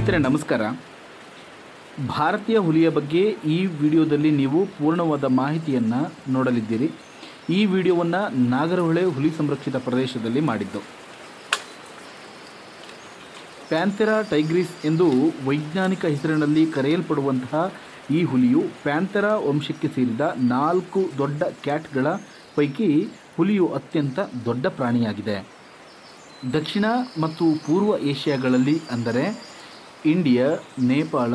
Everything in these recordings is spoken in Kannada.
ಸ್ನೇಹಿತರೆ ನಮಸ್ಕಾರ ಭಾರತೀಯ ಹುಲಿಯ ಬಗ್ಗೆ ಈ ವಿಡಿಯೋದಲ್ಲಿ ನೀವು ಪೂರ್ಣವಾದ ಮಾಹಿತಿಯನ್ನು ನೋಡಲಿದ್ದೀರಿ ಈ ವಿಡಿಯೋವನ್ನು ನಾಗರಹೊಳೆ ಹುಲಿ ಸಂರಕ್ಷಿತ ಪ್ರದೇಶದಲ್ಲಿ ಮಾಡಿದ್ದು ಪ್ಯಾಂಥೆರಾ ಟೈಗ್ರೀಸ್ ಎಂದು ವೈಜ್ಞಾನಿಕ ಹೆಸರಿನಲ್ಲಿ ಕರೆಯಲ್ಪಡುವಂತಹ ಈ ಹುಲಿಯು ಪ್ಯಾಂಥೆರಾ ವಂಶಕ್ಕೆ ಸೇರಿದ ನಾಲ್ಕು ದೊಡ್ಡ ಕ್ಯಾಟ್ಗಳ ಪೈಕಿ ಹುಲಿಯು ಅತ್ಯಂತ ದೊಡ್ಡ ಪ್ರಾಣಿಯಾಗಿದೆ ದಕ್ಷಿಣ ಮತ್ತು ಪೂರ್ವ ಏಷ್ಯಾಗಳಲ್ಲಿ ಅಂದರೆ India Nepal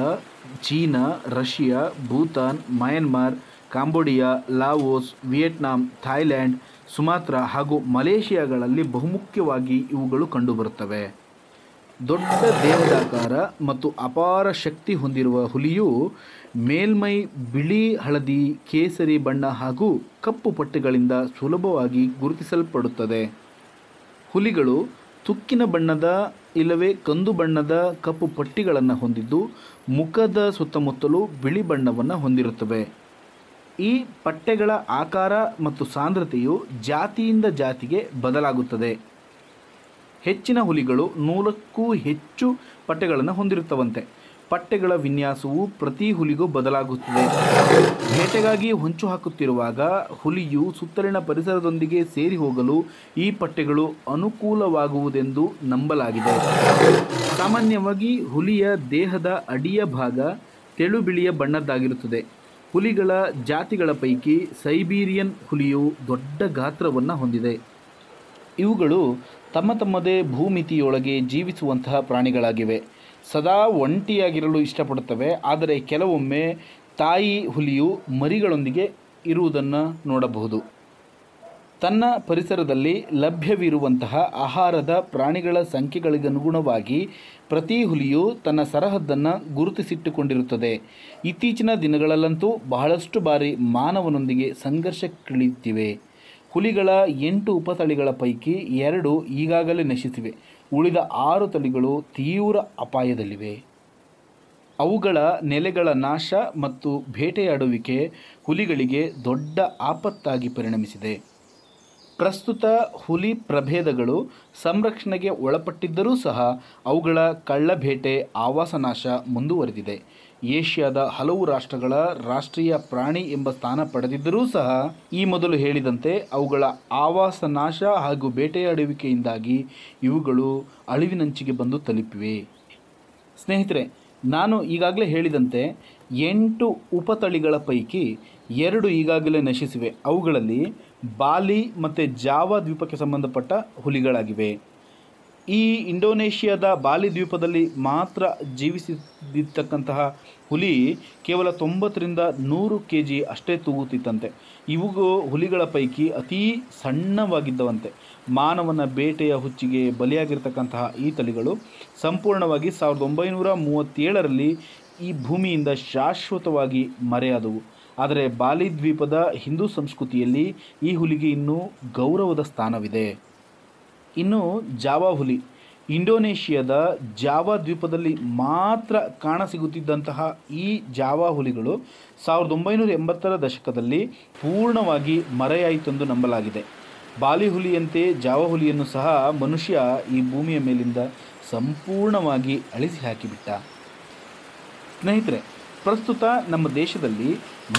China Russia Bhutan Myanmar Cambodia Laos Vietnam Thailand Sumatra ಹಾಗೂ ಮಲೇಷಿಯಾಗಳಲ್ಲಿ ಬಹುಮುಖ್ಯವಾಗಿ ಇವುಗಳು ಕಂಡುಬರುತ್ತವೆ ದೊಡ್ಡ ದೇಹದಾಕಾರ ಮತ್ತು ಅಪಾರ ಶಕ್ತಿ ಹೊಂದಿರುವ ಹುಲಿಯು ಮೇಲ್ಮೈ ಬಿಳಿ ಹಳದಿ ಕೇಸರಿ ಬಣ್ಣ ಹಾಗೂ ಕಪ್ಪು ಪಟ್ಟೆಗಳಿಂದ ಸುಲಭವಾಗಿ ಗುರುತಿಸಲ್ಪಡುತ್ತದೆ ಹುಲಿಗಳು ತುಕ್ಕಿನ ಬಣ್ಣದ ಇಲ್ಲವೇ ಕಂದು ಬಣ್ಣದ ಕಪ್ಪು ಪಟ್ಟಿಗಳನ್ನು ಹೊಂದಿದ್ದು ಮುಖದ ಸುತ್ತಮುತ್ತಲು ಬಿಳಿ ಬಣ್ಣವನ್ನು ಹೊಂದಿರುತ್ತವೆ ಈ ಪಟ್ಟೆಗಳ ಆಕಾರ ಮತ್ತು ಸಾಂದ್ರತೆಯು ಜಾತಿಯಿಂದ ಜಾತಿಗೆ ಬದಲಾಗುತ್ತದೆ ಹೆಚ್ಚಿನ ಹುಲಿಗಳು ನೂರಕ್ಕೂ ಹೆಚ್ಚು ಪಟ್ಟೆಗಳನ್ನು ಹೊಂದಿರುತ್ತವಂತೆ ಪಟ್ಟೆಗಳ ವಿನ್ಯಾಸವು ಪ್ರತಿ ಹುಲಿಗೂ ಬದಲಾಗುತ್ತಿದೆ ಬೇಟೆಗಾಗಿ ಹೊಂಚು ಹಾಕುತ್ತಿರುವಾಗ ಹುಲಿಯು ಸುತ್ತಲಿನ ಪರಿಸರದೊಂದಿಗೆ ಸೇರಿ ಹೋಗಲು ಈ ಪಟ್ಟೆಗಳು ಅನುಕೂಲವಾಗುವುದೆಂದು ನಂಬಲಾಗಿದೆ ಸಾಮಾನ್ಯವಾಗಿ ಹುಲಿಯ ದೇಹದ ಅಡಿಯ ಭಾಗ ತೆಳು ಬಿಳಿಯ ಬಣ್ಣದ್ದಾಗಿರುತ್ತದೆ ಹುಲಿಗಳ ಜಾತಿಗಳ ಪೈಕಿ ಸೈಬೀರಿಯನ್ ಹುಲಿಯು ದೊಡ್ಡ ಗಾತ್ರವನ್ನು ಹೊಂದಿದೆ ಇವುಗಳು ತಮ್ಮ ತಮ್ಮದೇ ಭೂಮಿತಿಯೊಳಗೆ ಜೀವಿಸುವಂತಹ ಪ್ರಾಣಿಗಳಾಗಿವೆ ಸದಾ ಒಂಟಿಯಾಗಿರಲು ಇಷ್ಟಪಡುತ್ತವೆ ಆದರೆ ಕೆಲವೊಮ್ಮೆ ತಾಯಿ ಹುಲಿಯು ಮರಿಗಳೊಂದಿಗೆ ಇರುವುದನ್ನು ನೋಡಬಹುದು ತನ್ನ ಪರಿಸರದಲ್ಲಿ ಲಭ್ಯವಿರುವಂತಹ ಆಹಾರದ ಪ್ರಾಣಿಗಳ ಸಂಖ್ಯೆಗಳಿಗನುಗುಣವಾಗಿ ಪ್ರತಿ ಹುಲಿಯು ತನ್ನ ಸರಹದ್ದನ್ನು ಗುರುತಿಸಿಟ್ಟುಕೊಂಡಿರುತ್ತದೆ ಇತ್ತೀಚಿನ ದಿನಗಳಲ್ಲಂತೂ ಬಹಳಷ್ಟು ಬಾರಿ ಮಾನವನೊಂದಿಗೆ ಸಂಘರ್ಷಕ್ಕಿಳಿಯುತ್ತಿವೆ ಹುಲಿಗಳ ಎಂಟು ಉಪತಳಿಗಳ ಪೈಕಿ ಎರಡು ಈಗಾಗಲೇ ನಶಿಸಿವೆ ಉಳಿದ ಆರು ತಳಿಗಳು ತೀವ್ರ ಅಪಾಯದಲ್ಲಿವೆ ಅವುಗಳ ನೆಲೆಗಳ ನಾಶ ಮತ್ತು ಬೇಟೆಯಾಡುವಿಕೆ ಹುಲಿಗಳಿಗೆ ದೊಡ್ಡ ಆಪತ್ತಾಗಿ ಪರಿಣಮಿಸಿದೆ ಪ್ರಸ್ತುತ ಹುಲಿ ಪ್ರಭೇದಗಳು ಸಂರಕ್ಷಣೆಗೆ ಒಳಪಟ್ಟಿದ್ದರೂ ಸಹ ಅವುಗಳ ಕಳ್ಳಬೇಟೆ ಆವಾಸನಾಶ ಮುಂದುವರೆದಿದೆ ಏಷ್ಯಾದ ಹಲವು ರಾಷ್ಟ್ರಗಳ ರಾಷ್ಟ್ರೀಯ ಪ್ರಾಣಿ ಎಂಬ ಸ್ಥಾನ ಪಡೆದಿದ್ದರೂ ಸಹ ಈ ಮೊದಲು ಹೇಳಿದಂತೆ ಅವುಗಳ ಆವಾಸ ನಾಶ ಹಾಗೂ ಬೇಟೆಯಾಡುವಿಕೆಯಿಂದಾಗಿ ಇವುಗಳು ಅಳಿವಿನಂಚಿಗೆ ಬಂದು ತಲುಪಿವೆ ಸ್ನೇಹಿತರೆ ನಾನು ಈಗಾಗಲೇ ಹೇಳಿದಂತೆ ಎಂಟು ಉಪತಳಿಗಳ ಪೈಕಿ ಎರಡು ಈಗಾಗಲೇ ನಶಿಸಿವೆ ಅವುಗಳಲ್ಲಿ ಬಾಲಿ ಮತ್ತು ಜಾವಾ ದ್ವೀಪಕ್ಕೆ ಸಂಬಂಧಪಟ್ಟ ಹುಲಿಗಳಾಗಿವೆ ಈ ಇಂಡೋನೇಷ್ಯಾದ ಬಾಲಿ ದ್ವೀಪದಲ್ಲಿ ಮಾತ್ರ ಜೀವಿಸಿದ್ದಕ್ಕಂತಹ ಹುಲಿ ಕೇವಲ ತೊಂಬತ್ತರಿಂದ ನೂರು ಕೆ ಜಿ ಅಷ್ಟೇ ತೂಗುತ್ತಿತ್ತಂತೆ ಇವುಗೂ ಹುಲಿಗಳ ಪೈಕಿ ಅತೀ ಸಣ್ಣವಾಗಿದ್ದವಂತೆ ಮಾನವನ ಬೇಟೆಯ ಹುಚ್ಚಿಗೆ ಬಲಿಯಾಗಿರ್ತಕ್ಕಂತಹ ಈ ತಳಿಗಳು ಸಂಪೂರ್ಣವಾಗಿ ಸಾವಿರದ ಒಂಬೈನೂರ ಮೂವತ್ತೇಳರಲ್ಲಿ ಈ ಭೂಮಿಯಿಂದ ಶಾಶ್ವತವಾಗಿ ಮರೆಯಾದವು ಆದರೆ ಬಾಲಿ ದ್ವೀಪದ ಹಿಂದೂ ಸಂಸ್ಕೃತಿಯಲ್ಲಿ ಈ ಹುಲಿಗೆ ಇನ್ನೂ ಗೌರವದ ಸ್ಥಾನವಿದೆ ಇನ್ನು ಜಾವಾ ಹುಲಿ ಇಂಡೋನೇಷ್ಯಾದ ಜಾವಾ ದ್ವೀಪದಲ್ಲಿ ಮಾತ್ರ ಕಾಣಸಿಗುತ್ತಿದ್ದಂತಹ ಈ ಜಾವಾ ಹುಲಿಗಳು ಸಾವಿರದ ಒಂಬೈನೂರ ಎಂಬತ್ತರ ದಶಕದಲ್ಲಿ ಪೂರ್ಣವಾಗಿ ಮರೆಯಾಯಿತೆಂದು ನಂಬಲಾಗಿದೆ ಬಾಲಿ ಹುಲಿಯಂತೆ ಜಾವಾ ಹುಲಿಯನ್ನು ಸಹ ಮನುಷ್ಯ ಈ ಭೂಮಿಯ ಮೇಲಿಂದ ಸಂಪೂರ್ಣವಾಗಿ ಅಳಿಸಿ ಹಾಕಿಬಿಟ್ಟ ಸ್ನೇಹಿತರೆ ಪ್ರಸ್ತುತ ನಮ್ಮ ದೇಶದಲ್ಲಿ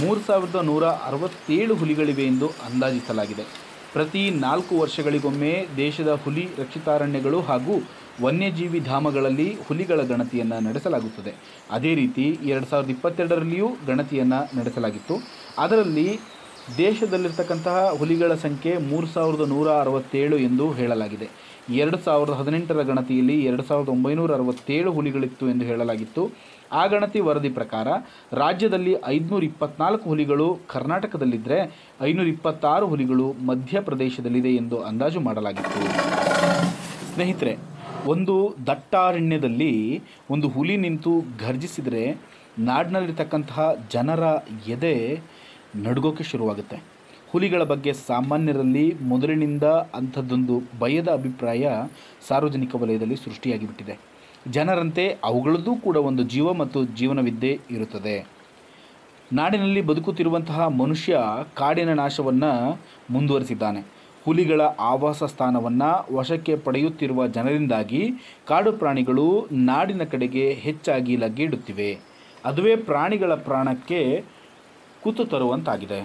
ಮೂರು ಸಾವಿರದ ನೂರ ಅರವತ್ತೇಳು ಹುಲಿಗಳಿವೆ ಎಂದು ಅಂದಾಜಿಸಲಾಗಿದೆ ಪ್ರತಿ ನಾಲ್ಕು ವರ್ಷಗಳಿಗೊಮ್ಮೆ ದೇಶದ ಹುಲಿ ರಕ್ಷಿತಾರಣ್ಯಗಳು ಹಾಗೂ ವನ್ಯಜೀವಿ ಧಾಮಗಳಲ್ಲಿ ಹುಲಿಗಳ ಗಣತಿಯನ್ನು ನಡೆಸಲಾಗುತ್ತದೆ ಅದೇ ರೀತಿ ಎರಡು ಸಾವಿರದ ಇಪ್ಪತ್ತೆರಡರಲ್ಲಿಯೂ ಗಣತಿಯನ್ನು ನಡೆಸಲಾಗಿತ್ತು ಅದರಲ್ಲಿ ದೇಶದಲ್ಲಿರ್ತಕ್ಕಂತಹ ಹುಲಿಗಳ ಸಂಖ್ಯೆ ಮೂರು ಸಾವಿರದ ನೂರ ಅರವತ್ತೇಳು ಎಂದು ಹೇಳಲಾಗಿದೆ ಎರಡು ಸಾವಿರದ ಹದಿನೆಂಟರ ಗಣತಿಯಲ್ಲಿ ಎರಡು ಸಾವಿರದ ಒಂಬೈನೂರ ಅರವತ್ತೇಳು ಹುಲಿಗಳಿತ್ತು ಎಂದು ಹೇಳಲಾಗಿತ್ತು ಆ ಗಣತಿ ವರದಿ ಪ್ರಕಾರ ರಾಜ್ಯದಲ್ಲಿ ಐದುನೂರ ಇಪ್ಪತ್ನಾಲ್ಕು ಹುಲಿಗಳು ಕರ್ನಾಟಕದಲ್ಲಿದ್ದರೆ ಐನೂರ ಇಪ್ಪತ್ತಾರು ಹುಲಿಗಳು ಮಧ್ಯಪ್ರದೇಶದಲ್ಲಿದೆ ಎಂದು ಅಂದಾಜು ಮಾಡಲಾಗಿತ್ತು ಸ್ನೇಹಿತರೆ ಒಂದು ದಟ್ಟಾರಣ್ಯದಲ್ಲಿ ಒಂದು ಹುಲಿ ನಿಂತು ಘರ್ಜಿಸಿದರೆ ನಾಡಿನಲ್ಲಿರ್ತಕ್ಕಂತಹ ಜನರ ಎದೆ ನಡುಗೋಕೆ ಶುರುವಾಗುತ್ತೆ ಹುಲಿಗಳ ಬಗ್ಗೆ ಸಾಮಾನ್ಯರಲ್ಲಿ ಮೊದಲಿನಿಂದ ಅಂಥದ್ದೊಂದು ಭಯದ ಅಭಿಪ್ರಾಯ ಸಾರ್ವಜನಿಕ ವಲಯದಲ್ಲಿ ಸೃಷ್ಟಿಯಾಗಿಬಿಟ್ಟಿದೆ ಜನರಂತೆ ಅವುಗಳದ್ದೂ ಕೂಡ ಒಂದು ಜೀವ ಮತ್ತು ಜೀವನವಿದ್ದೆ ಇರುತ್ತದೆ ನಾಡಿನಲ್ಲಿ ಬದುಕುತ್ತಿರುವಂತಹ ಮನುಷ್ಯ ಕಾಡಿನ ನಾಶವನ್ನು ಮುಂದುವರಿಸಿದ್ದಾನೆ ಹುಲಿಗಳ ಆವಾಸ ಸ್ಥಾನವನ್ನು ವಶಕ್ಕೆ ಪಡೆಯುತ್ತಿರುವ ಜನರಿಂದಾಗಿ ಕಾಡು ಪ್ರಾಣಿಗಳು ನಾಡಿನ ಕಡೆಗೆ ಹೆಚ್ಚಾಗಿ ಲಗ್ಗೆ ಇಡುತ್ತಿವೆ ಅದುವೇ ಪ್ರಾಣಿಗಳ ಪ್ರಾಣಕ್ಕೆ ಕೂತು ತರುವಂತಾಗಿದೆ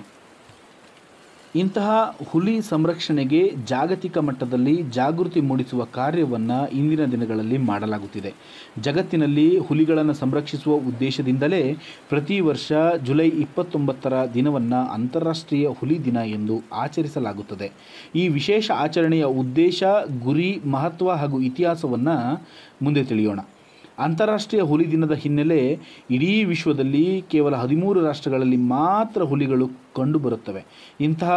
ಇಂತಹ ಹುಲಿ ಸಂರಕ್ಷಣೆಗೆ ಜಾಗತಿಕ ಮಟ್ಟದಲ್ಲಿ ಜಾಗೃತಿ ಮೂಡಿಸುವ ಕಾರ್ಯವನ್ನು ಇಂದಿನ ದಿನಗಳಲ್ಲಿ ಮಾಡಲಾಗುತ್ತಿದೆ ಜಗತ್ತಿನಲ್ಲಿ ಹುಲಿಗಳನ್ನು ಸಂರಕ್ಷಿಸುವ ಉದ್ದೇಶದಿಂದಲೇ ಪ್ರತಿ ವರ್ಷ ಜುಲೈ ಇಪ್ಪತ್ತೊಂಬತ್ತರ ದಿನವನ್ನು ಅಂತಾರಾಷ್ಟ್ರೀಯ ಹುಲಿ ದಿನ ಎಂದು ಆಚರಿಸಲಾಗುತ್ತದೆ ಈ ವಿಶೇಷ ಆಚರಣೆಯ ಉದ್ದೇಶ ಗುರಿ ಮಹತ್ವ ಹಾಗೂ ಇತಿಹಾಸವನ್ನು ಮುಂದೆ ತಿಳಿಯೋಣ ಅಂತಾರಾಷ್ಟ್ರೀಯ ಹುಲಿ ದಿನದ ಹಿನ್ನೆಲೆ ಇಡೀ ವಿಶ್ವದಲ್ಲಿ ಕೇವಲ ಹದಿಮೂರು ರಾಷ್ಟ್ರಗಳಲ್ಲಿ ಮಾತ್ರ ಹುಲಿಗಳು ಕಂಡುಬರುತ್ತವೆ ಇಂತಹ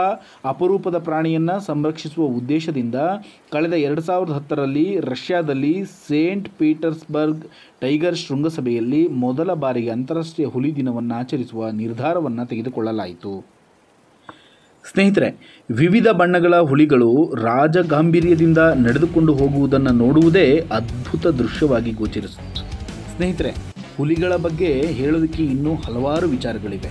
ಅಪರೂಪದ ಪ್ರಾಣಿಯನ್ನು ಸಂರಕ್ಷಿಸುವ ಉದ್ದೇಶದಿಂದ ಕಳೆದ ಎರಡು ಸಾವಿರದ ಹತ್ತರಲ್ಲಿ ರಷ್ಯಾದಲ್ಲಿ ಸೇಂಟ್ ಪೀಟರ್ಸ್ಬರ್ಗ್ ಟೈಗರ್ ಶೃಂಗಸಭೆಯಲ್ಲಿ ಮೊದಲ ಬಾರಿಗೆ ಅಂತಾರಾಷ್ಟ್ರೀಯ ಹುಲಿ ದಿನವನ್ನು ಆಚರಿಸುವ ನಿರ್ಧಾರವನ್ನು ತೆಗೆದುಕೊಳ್ಳಲಾಯಿತು ಸ್ನೇಹಿತರೆ ವಿವಿಧ ಬಣ್ಣಗಳ ಹುಲಿಗಳು ರಾಜಗಾಂಭೀರ್ಯದಿಂದ ನಡೆದುಕೊಂಡು ಹೋಗುವುದನ್ನು ನೋಡುವುದೇ ಅದ್ಭುತ ದೃಶ್ಯವಾಗಿ ಗೋಚರಿಸುತ್ತೆ ಸ್ನೇಹಿತರೆ ಹುಲಿಗಳ ಬಗ್ಗೆ ಹೇಳೋದಕ್ಕೆ ಇನ್ನೂ ಹಲವಾರು ವಿಚಾರಗಳಿವೆ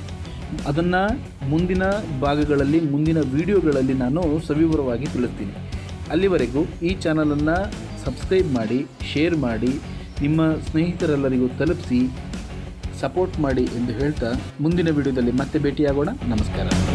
ಅದನ್ನು ಮುಂದಿನ ಭಾಗಗಳಲ್ಲಿ ಮುಂದಿನ ವಿಡಿಯೋಗಳಲ್ಲಿ ನಾನು ಸವಿವರವಾಗಿ ತಿಳಿಸ್ತೀನಿ ಅಲ್ಲಿವರೆಗೂ ಈ ಚಾನಲನ್ನು ಸಬ್ಸ್ಕ್ರೈಬ್ ಮಾಡಿ ಶೇರ್ ಮಾಡಿ ನಿಮ್ಮ ಸ್ನೇಹಿತರೆಲ್ಲರಿಗೂ ತಲುಪಿಸಿ ಸಪೋರ್ಟ್ ಮಾಡಿ ಎಂದು ಹೇಳ್ತಾ ಮುಂದಿನ ವಿಡಿಯೋದಲ್ಲಿ ಮತ್ತೆ ಭೇಟಿಯಾಗೋಣ ನಮಸ್ಕಾರ